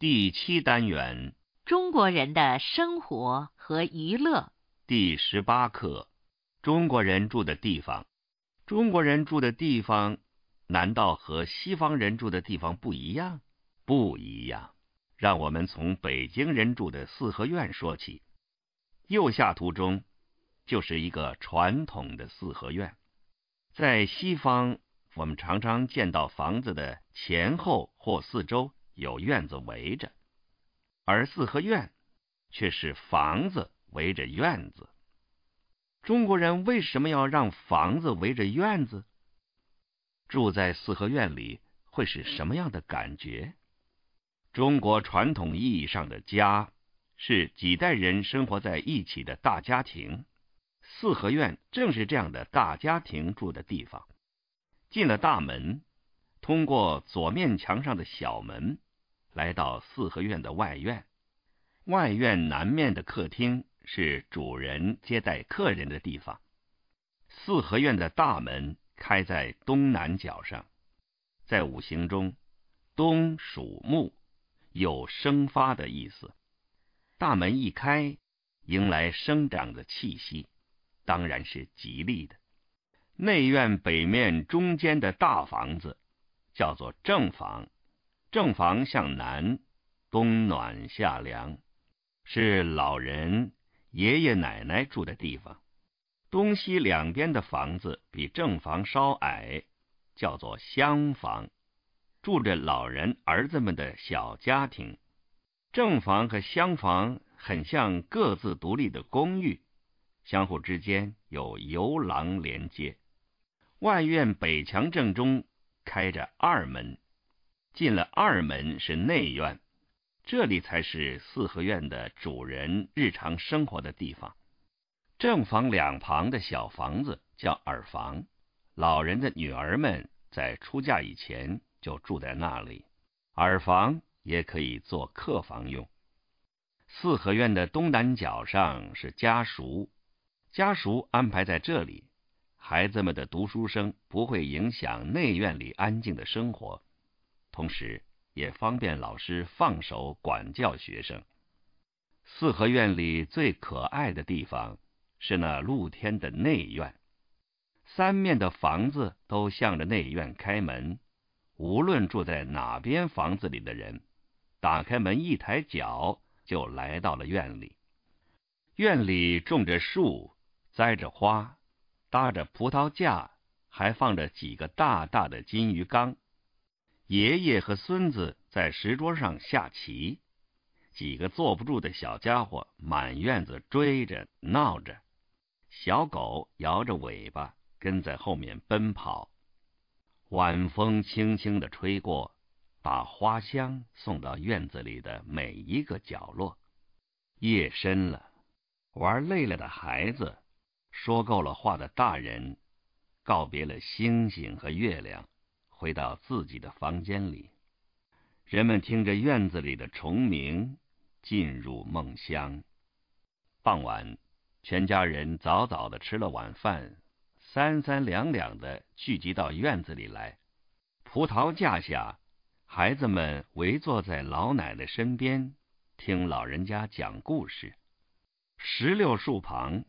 第七单元：中国人的生活和娱乐。第十八课：中国人住的地方。中国人住的地方，难道和西方人住的地方不一样？不一样。让我们从北京人住的四合院说起。右下图中就是一个传统的四合院。在西方，我们常常见到房子的前后或四周。有院子围着，而四合院却是房子围着院子。中国人为什么要让房子围着院子？住在四合院里会是什么样的感觉？中国传统意义上的家是几代人生活在一起的大家庭，四合院正是这样的大家庭住的地方。进了大门，通过左面墙上的小门。来到四合院的外院，外院南面的客厅是主人接待客人的地方。四合院的大门开在东南角上，在五行中，东属木，有生发的意思。大门一开，迎来生长的气息，当然是吉利的。内院北面中间的大房子叫做正房。正房向南，冬暖夏凉，是老人、爷爷奶奶住的地方。东西两边的房子比正房稍矮，叫做厢房，住着老人儿子们的小家庭。正房和厢房很像各自独立的公寓，相互之间有游廊连接。外院北墙正中开着二门。进了二门是内院，这里才是四合院的主人日常生活的地方。正房两旁的小房子叫耳房，老人的女儿们在出嫁以前就住在那里。耳房也可以做客房用。四合院的东南角上是家属，家属安排在这里，孩子们的读书声不会影响内院里安静的生活。同时，也方便老师放手管教学生。四合院里最可爱的地方是那露天的内院，三面的房子都向着内院开门。无论住在哪边房子里的人，打开门一抬脚就来到了院里。院里种着树，栽着花，搭着葡萄架，还放着几个大大的金鱼缸。爷爷和孙子在石桌上下棋，几个坐不住的小家伙满院子追着闹着，小狗摇着尾巴跟在后面奔跑。晚风轻轻地吹过，把花香送到院子里的每一个角落。夜深了，玩累了的孩子，说够了话的大人，告别了星星和月亮。回到自己的房间里，人们听着院子里的虫鸣，进入梦乡。傍晚，全家人早早的吃了晚饭，三三两两的聚集到院子里来。葡萄架下，孩子们围坐在老奶奶身边，听老人家讲故事。石榴树旁，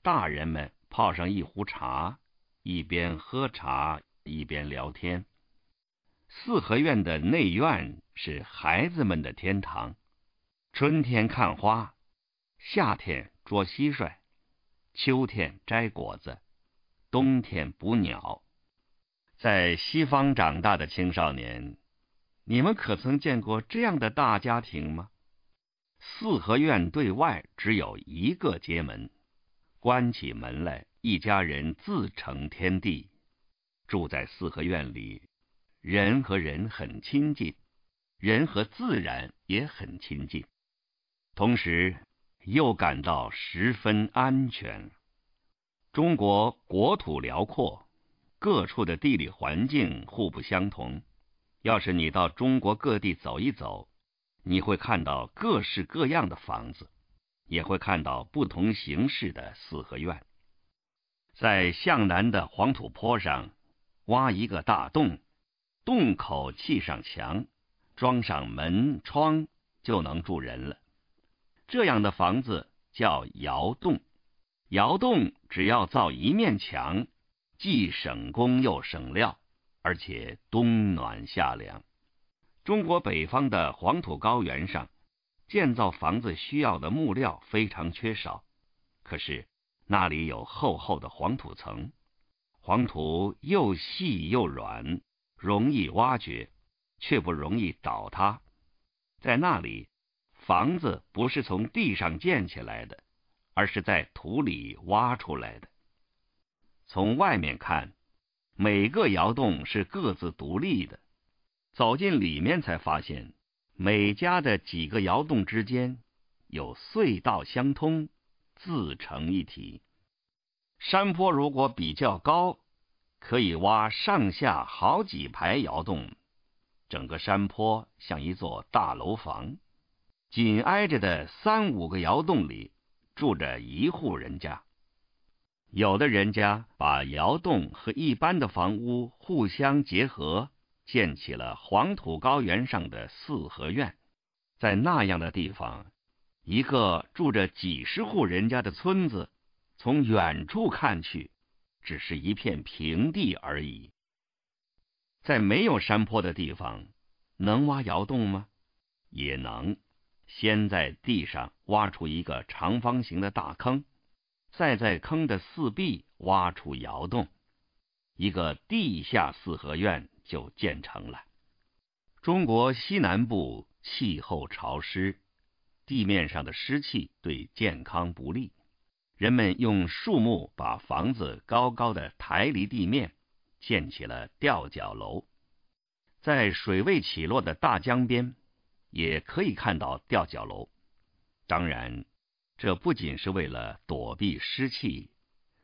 大人们泡上一壶茶，一边喝茶。一边聊天，四合院的内院是孩子们的天堂。春天看花，夏天捉蟋蟀，秋天摘果子，冬天捕鸟。在西方长大的青少年，你们可曾见过这样的大家庭吗？四合院对外只有一个街门，关起门来，一家人自成天地。住在四合院里，人和人很亲近，人和自然也很亲近，同时又感到十分安全。中国国土辽阔，各处的地理环境互不相同。要是你到中国各地走一走，你会看到各式各样的房子，也会看到不同形式的四合院。在向南的黄土坡上。挖一个大洞，洞口砌上墙，装上门窗，就能住人了。这样的房子叫窑洞。窑洞只要造一面墙，既省工又省料，而且冬暖夏凉。中国北方的黄土高原上，建造房子需要的木料非常缺少，可是那里有厚厚的黄土层。黄土又细又软，容易挖掘，却不容易倒塌。在那里，房子不是从地上建起来的，而是在土里挖出来的。从外面看，每个窑洞是各自独立的；走进里面，才发现每家的几个窑洞之间有隧道相通，自成一体。山坡如果比较高，可以挖上下好几排窑洞，整个山坡像一座大楼房。紧挨着的三五个窑洞里住着一户人家。有的人家把窑洞和一般的房屋互相结合，建起了黄土高原上的四合院。在那样的地方，一个住着几十户人家的村子。从远处看去，只是一片平地而已。在没有山坡的地方，能挖窑洞吗？也能。先在地上挖出一个长方形的大坑，再在坑的四壁挖出窑洞，一个地下四合院就建成了。中国西南部气候潮湿，地面上的湿气对健康不利。人们用树木把房子高高的抬离地面，建起了吊脚楼。在水位起落的大江边，也可以看到吊脚楼。当然，这不仅是为了躲避湿气，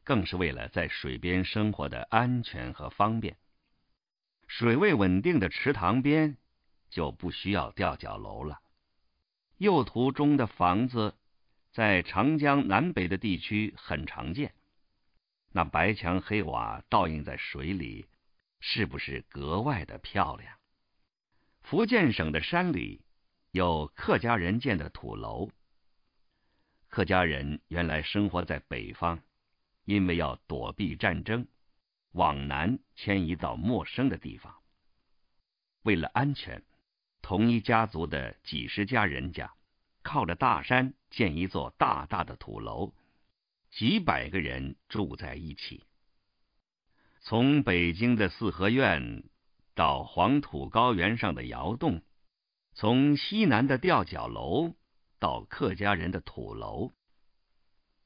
更是为了在水边生活的安全和方便。水位稳定的池塘边就不需要吊脚楼了。右图中的房子。在长江南北的地区很常见，那白墙黑瓦倒映在水里，是不是格外的漂亮？福建省的山里有客家人建的土楼。客家人原来生活在北方，因为要躲避战争，往南迁移到陌生的地方。为了安全，同一家族的几十家人家。靠着大山建一座大大的土楼，几百个人住在一起。从北京的四合院到黄土高原上的窑洞，从西南的吊脚楼到客家人的土楼。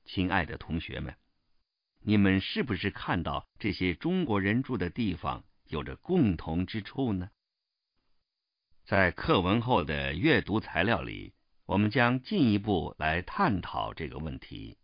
亲爱的同学们，你们是不是看到这些中国人住的地方有着共同之处呢？在课文后的阅读材料里。我们将进一步来探讨这个问题。